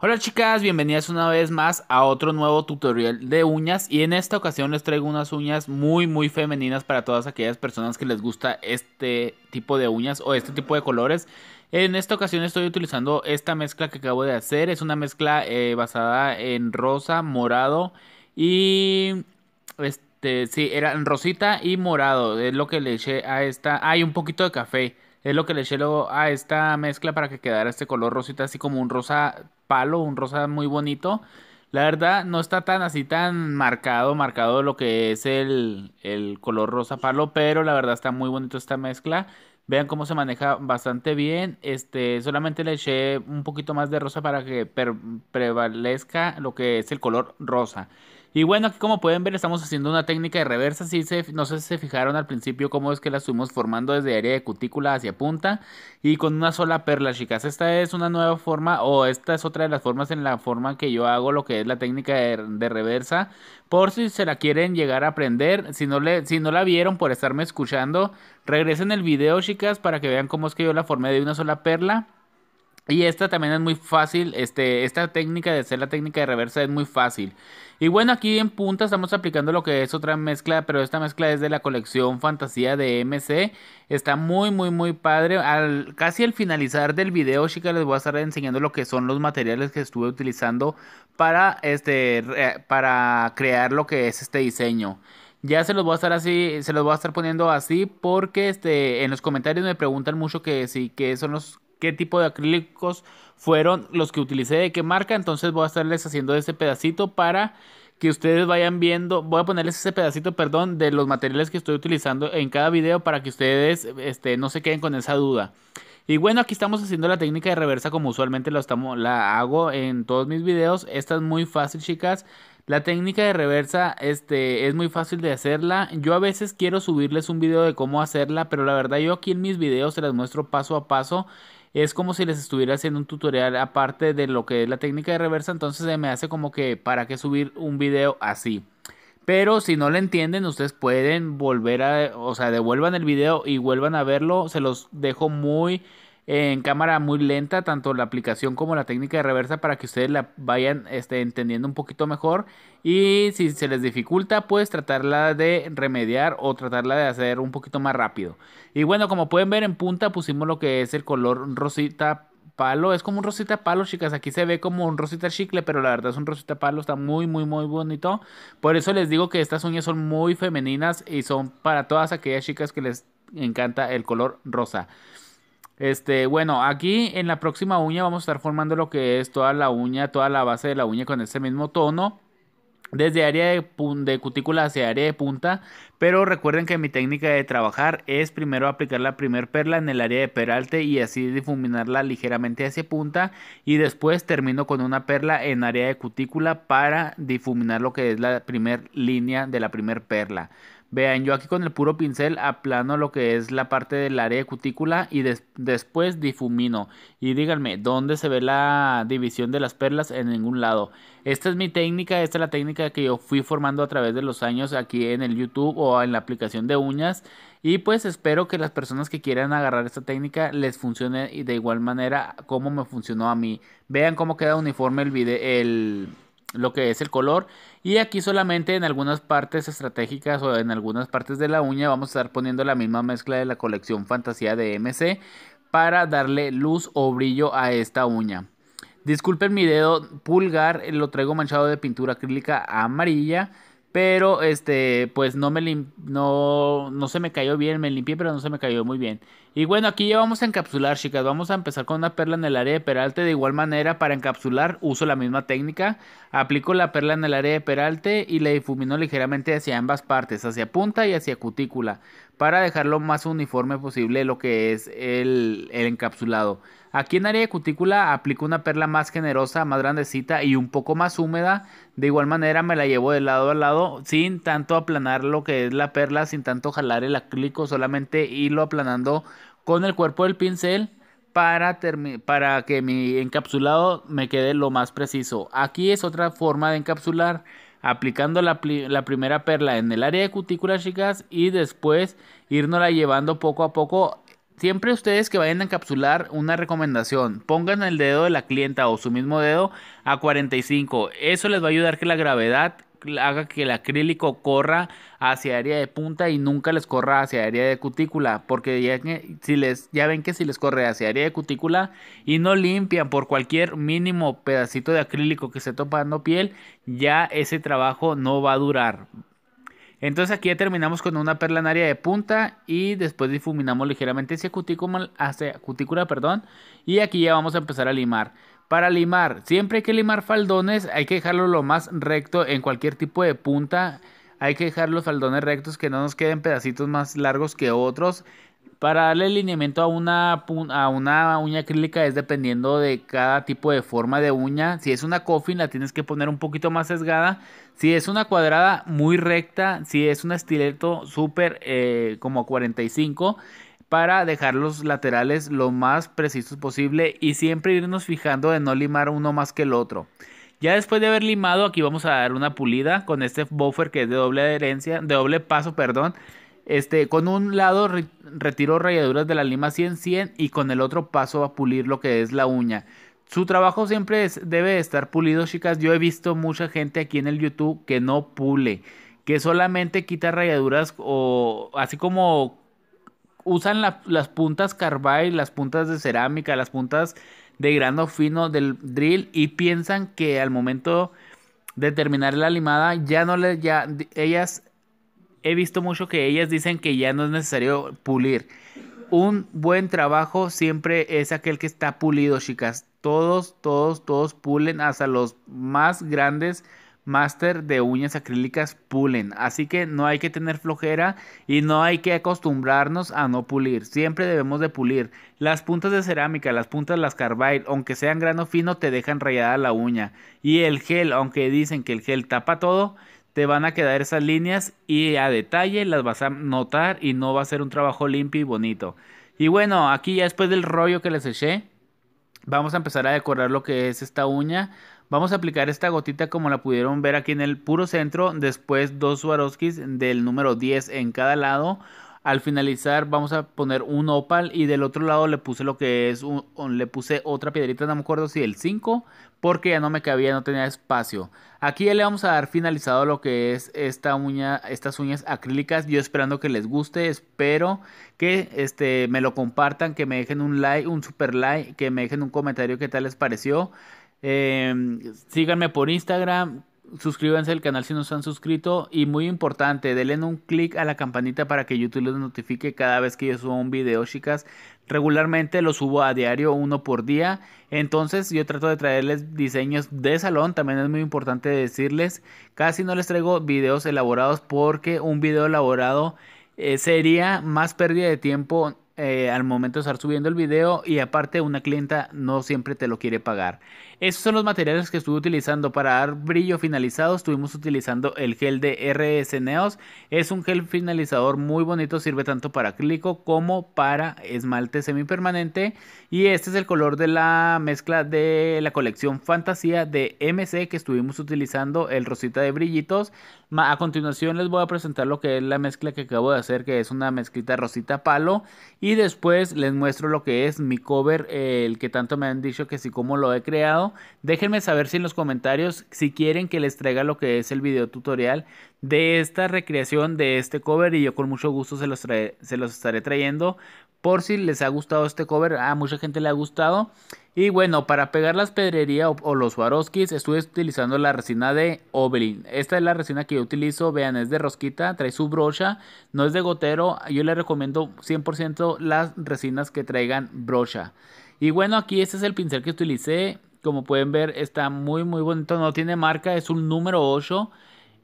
Hola chicas, bienvenidas una vez más a otro nuevo tutorial de uñas y en esta ocasión les traigo unas uñas muy muy femeninas para todas aquellas personas que les gusta este tipo de uñas o este tipo de colores. En esta ocasión estoy utilizando esta mezcla que acabo de hacer, es una mezcla eh, basada en rosa, morado y este este, sí, eran rosita y morado. Es lo que le eché a esta. Hay ah, un poquito de café. Es lo que le eché a esta mezcla para que quedara este color rosita, así como un rosa palo, un rosa muy bonito. La verdad, no está tan así tan marcado, marcado lo que es el, el color rosa palo, pero la verdad está muy bonito esta mezcla. Vean cómo se maneja bastante bien. Este, solamente le eché un poquito más de rosa para que prevalezca lo que es el color rosa. Y bueno, aquí como pueden ver estamos haciendo una técnica de reversa, si no sé si se fijaron al principio cómo es que la estuvimos formando desde área de cutícula hacia punta y con una sola perla chicas. Esta es una nueva forma o esta es otra de las formas en la forma que yo hago lo que es la técnica de, reversa por si se la quieren llegar a aprender, si no, le, si no la vieron por estarme escuchando, regresen el video chicas para que vean cómo es que yo la formé de una sola perla. Y esta también es muy fácil, este, esta técnica de hacer la técnica de reversa es muy fácil. Y bueno, aquí en punta estamos aplicando lo que es otra mezcla, pero esta mezcla es de la colección Fantasía de MC. Está muy, muy, muy padre. Al, casi al finalizar del video, chicas, les voy a estar enseñando lo que son los materiales que estuve utilizando para, este, para crear lo que es este diseño. Ya se los voy a estar así, se los voy a estar poniendo así porque este, en los comentarios me preguntan mucho que sí, que son los qué tipo de acrílicos fueron los que utilicé, de qué marca. Entonces voy a estarles haciendo ese pedacito para que ustedes vayan viendo. Voy a ponerles ese pedacito, perdón, de los materiales que estoy utilizando en cada video para que ustedes este, no se queden con esa duda. Y bueno, aquí estamos haciendo la técnica de reversa como usualmente lo la hago en todos mis videos. Esta es muy fácil, chicas. La técnica de reversa este, es muy fácil de hacerla. Yo a veces quiero subirles un video de cómo hacerla, pero la verdad yo aquí en mis videos se las muestro paso a paso es como si les estuviera haciendo un tutorial aparte de lo que es la técnica de reversa, entonces se me hace como que para qué subir un video así. Pero si no lo entienden, ustedes pueden volver a, o sea, devuelvan el video y vuelvan a verlo, se los dejo muy en cámara muy lenta, tanto la aplicación como la técnica de reversa para que ustedes la vayan este, entendiendo un poquito mejor. Y si se les dificulta, pues tratarla de remediar o tratarla de hacer un poquito más rápido. Y bueno, como pueden ver en punta pusimos lo que es el color rosita palo. Es como un rosita palo, chicas. Aquí se ve como un rosita chicle, pero la verdad es un rosita palo. Está muy, muy, muy bonito. Por eso les digo que estas uñas son muy femeninas y son para todas aquellas chicas que les encanta el color rosa. Este, bueno, aquí en la próxima uña vamos a estar formando lo que es toda la uña, toda la base de la uña con ese mismo tono. Desde área de, de, cutícula hacia área de punta. Pero recuerden que mi técnica de trabajar es primero aplicar la primer perla en el área de peralte y así difuminarla ligeramente hacia punta. Y después termino con una perla en área de cutícula para difuminar lo que es la primera línea de la primera perla. Vean, yo aquí con el puro pincel aplano lo que es la parte del área de cutícula y después difumino. Y díganme, ¿dónde se ve la división de las perlas? En ningún lado. Esta es mi técnica, esta es la técnica que yo fui formando a través de los años aquí en el YouTube o en la aplicación de uñas. Y pues espero que las personas que quieran agarrar esta técnica les funcione de igual manera como me funcionó a mí. Vean cómo queda uniforme el, video, el, lo que es el color y aquí solamente en algunas partes estratégicas o en algunas partes de la uña vamos a estar poniendo la misma mezcla de la colección fantasía de MC para darle luz o brillo a esta uña. Disculpen mi dedo pulgar, lo traigo manchado de pintura acrílica amarilla pero este, pues no me lim... no, se me cayó bien, me limpié, pero no se me cayó muy bien. Y bueno, aquí ya vamos a encapsular, chicas. Vamos a empezar con una perla en el área de peralte. De igual manera, para encapsular, uso la misma técnica. Aplico la perla en el área de peralte y la difumino ligeramente hacia ambas partes, hacia punta y hacia cutícula para dejar lo más uniforme posible lo que es el, el encapsulado. Aquí en área de cutícula aplico una perla más generosa, más grandecita y un poco más húmeda. De igual manera me la llevo de lado a lado sin tanto aplanar lo que es la perla, sin tanto jalar el acrílico, solamente irlo aplanando con el cuerpo del pincel para, para que mi encapsulado me quede lo más preciso. Aquí es otra forma de encapsular aplicando la, primera perla en el área de cutículas, chicas, y después irnosla llevando poco a poco. Siempre ustedes que vayan a encapsular una recomendación, pongan el dedo de la clienta o su mismo dedo a 45. Eso les va a ayudar que la gravedad haga que el acrílico corra hacia área de punta y nunca les corra hacia área de cutícula, porque ya, si les, ya ven que si les corre hacia área de cutícula y no limpian por cualquier mínimo pedacito de acrílico que esté topando piel, ya ese trabajo no va a durar. Entonces aquí ya terminamos con una perla en área de punta y después difuminamos ligeramente hacia cutícula, hacia cutícula perdón, y aquí ya vamos a empezar a limar. Para limar, siempre hay que limar faldones, hay que dejarlo lo más recto en cualquier tipo de punta. Hay que dejar los faldones rectos que no nos queden pedacitos más largos que otros. Para darle lineamiento a una, a una uña acrílica es dependiendo de cada tipo de forma de uña. Si es una coffin la tienes que poner un poquito más sesgada. Si es una cuadrada muy recta. Si es un estileto súper eh, como 45 para dejar los laterales lo más precisos posible y siempre irnos fijando en no limar uno más que el otro. Ya después de haber limado, aquí vamos a dar una pulida con este buffer que es de doble adherencia, de doble paso, perdón. Este, con un lado retiro rayaduras de la lima 100-100 y con el otro paso a pulir lo que es la uña. Su trabajo siempre debe estar pulido, chicas. Yo he visto mucha gente aquí en el YouTube que no pule, que solamente quita rayaduras o así como usan las puntas carbide, las puntas de cerámica, las puntas de grano fino del drill y piensan que al momento de terminar la limada ya no les ya ellas he visto mucho que ellas dicen que ya no es necesario pulir. Un buen trabajo siempre es aquel que está pulido, chicas. Todos, todos, todos pulen hasta los más grandes Master de uñas acrílicas pulen. Así que no hay que tener flojera y no hay que acostumbrarnos a no pulir. Siempre debemos de pulir. Las puntas de cerámica, las puntas las carbide, aunque sean grano fino, te dejan rayada la uña. Y el gel, aunque dicen que el gel tapa todo, te van a quedar esas líneas y a detalle las vas a notar y no va a ser un trabajo limpio y bonito. Y bueno, aquí ya después del rollo que les eché, vamos a empezar a decorar lo que es esta uña Vamos a aplicar esta gotita como la pudieron ver aquí en el puro centro, después dos Swarovskis del número 10 en cada lado. Al finalizar vamos a poner un opal y del otro lado le puse lo que es, un, le puse otra piedrita, no me acuerdo si el 5, porque ya no me cabía, no tenía espacio. Aquí ya le vamos a dar finalizado lo que es esta uña, estas uñas acrílicas. Yo esperando que les guste, espero que este, me lo compartan, que me dejen un like, un super like, que me dejen un comentario qué tal les pareció. Em, síganme por Instagram, suscríbanse al canal si no se han suscrito y muy importante, denle un clic a la campanita para que YouTube les notifique cada vez que yo subo un video, chicas. Regularmente lo subo a diario, uno por día. Entonces yo trato de traerles diseños de salón, también es muy importante decirles, casi no les traigo videos elaborados porque un video elaborado eh, sería más pérdida de tiempo eh, al momento de estar subiendo el video y aparte una clienta no siempre te lo quiere pagar. Esos son los materiales que estuve utilizando para dar brillo finalizado. Estuvimos utilizando el gel de RS Neos. Es un gel finalizador muy bonito, sirve tanto para acrílico como para esmalte semipermanente. Y este es el color de la mezcla de la colección Fantasía de MC que estuvimos utilizando, el rosita de brillitos. A continuación les voy a presentar lo que es la mezcla que acabo de hacer, que es una mezclita rosita palo. Y después les muestro lo que es mi cover, el que tanto me han dicho que sí, como lo he creado. Déjenme saber si en los comentarios si quieren que les traiga lo que es el video tutorial de esta recreación de este cover y yo con mucho gusto se los, se los estaré trayendo por si les ha gustado este cover. A mucha gente le ha gustado. Y bueno, para pegar las pedrerías o, los Waroskis estuve utilizando la resina de Oblin, Esta es la resina que yo utilizo, vean, es de rosquita, trae su brocha, no es de gotero. Yo les recomiendo 100% las resinas que traigan brocha. Y bueno, aquí este es el pincel que utilicé. Como pueden ver, está muy, muy bonito. No tiene marca, es un número 8.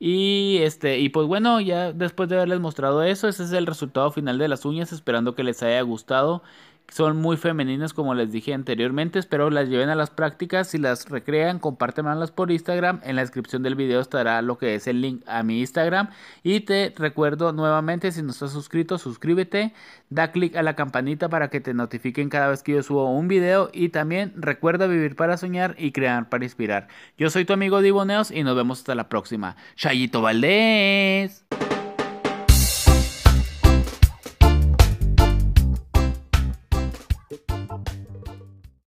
Y este, y pues bueno, ya después de haberles mostrado eso, ese es el resultado final de las uñas, esperando que les haya gustado son muy femeninas como les dije anteriormente, espero las lleven a las prácticas, si las recrean compártemelas por Instagram, en la descripción del video estará lo que es el link a mi Instagram y te recuerdo nuevamente si no estás suscrito, suscríbete, da clic a la campanita para que te notifiquen cada vez que yo subo un video y también recuerda vivir para soñar y crear para inspirar. Yo soy tu amigo Diboneos y nos vemos hasta la próxima. Chayito Valdés.